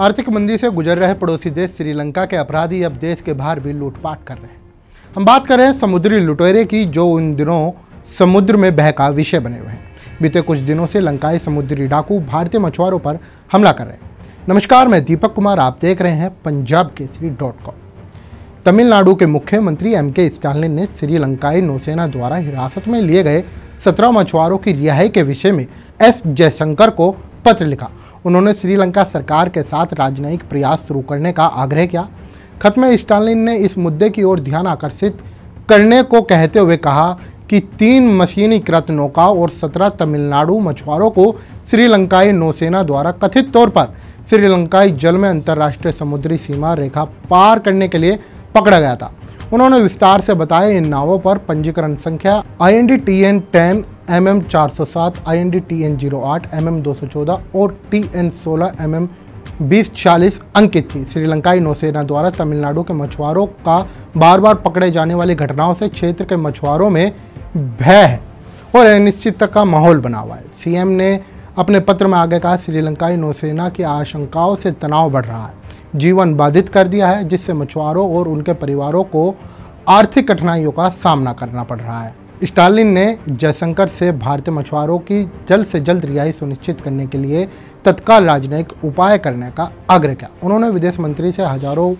आर्थिक मंदी से गुजर रहे पड़ोसी देश श्रीलंका के अपराधी अब देश के बाहर भी लूटपाट कर रहे हैं हम बात कर रहे हैं समुद्री लुटेरे की जो उन दिनों समुद्र में बह का विषय बने हुए हैं बीते कुछ दिनों से लंकाई समुद्री डाकू भारतीय मछुआरों पर हमला कर रहे हैं नमस्कार मैं दीपक कुमार आप देख रहे हैं पंजाब केसरी डॉट कॉम तमिलनाडु के मुख्यमंत्री एम के स्टालिन ने श्रीलंकाई नौसेना द्वारा हिरासत में लिए गए सत्रह मछुआरों की रिहाई के विषय में एस जयशंकर को पत्र लिखा उन्होंने श्रीलंका सरकार के साथ राजनयिक प्रयास शुरू करने का आग्रह किया खत में स्टालिन ने इस मुद्दे की ओर ध्यान आकर्षित करने को कहते हुए कहा कि तीन मशीनीकृत नौका और सत्रह तमिलनाडु मछुआरों को श्रीलंकाई नौसेना द्वारा कथित तौर पर श्रीलंकाई जल में अंतर्राष्ट्रीय समुद्री सीमा रेखा पार करने के लिए पकड़ा गया था उन्होंने विस्तार से बताया इन नावों पर पंजीकरण संख्या I N D T N ten M M चार सौ सात I N D T N zero आठ एम एम दो सौ चौदह और टी एन सोलह एम एम बीस छियालीस अंकित थी श्रीलंकाई नौसेना द्वारा तमिलनाडु के मछुआरों का बार बार पकड़े जाने वाली घटनाओं से क्षेत्र के मछुआरों में भय है और अनिश्चितता का माहौल बना हुआ है सीएम ने अपने पत्र में आगे कहा श्रीलंकाई नौसेना की आशंकाओं से तनाव बढ़ रहा है जीवन बाधित कर दिया है जिससे मछुआरों और उनके परिवारों को आर्थिक कठिनाइयों का सामना करना पड़ रहा है स्टालिन ने जयशंकर से भारतीय मछुआरों की जल्द से जल्द रिहाई सुनिश्चित करने के लिए तत्काल राजनयिक उपाय करने का आग्रह किया उन्होंने विदेश मंत्री से हजारों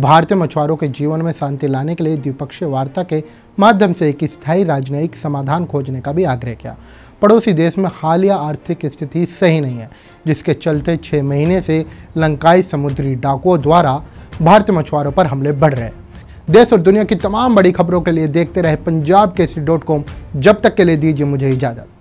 भारतीय मछुआरों के जीवन में शांति लाने के लिए द्विपक्षीय वार्ता के माध्यम से एक स्थायी राजनयिक समाधान खोजने का भी आग्रह किया पड़ोसी देश में हालिया आर्थिक स्थिति सही नहीं है जिसके चलते छः महीने से लंकाई समुद्री डाकुओं द्वारा भारतीय मछुआरों पर हमले बढ़ रहे हैं देश और दुनिया की तमाम बड़ी खबरों के लिए देखते रहे पंजाब केसरी डॉट कॉम जब तक के लिए दीजिए मुझे इजाज़त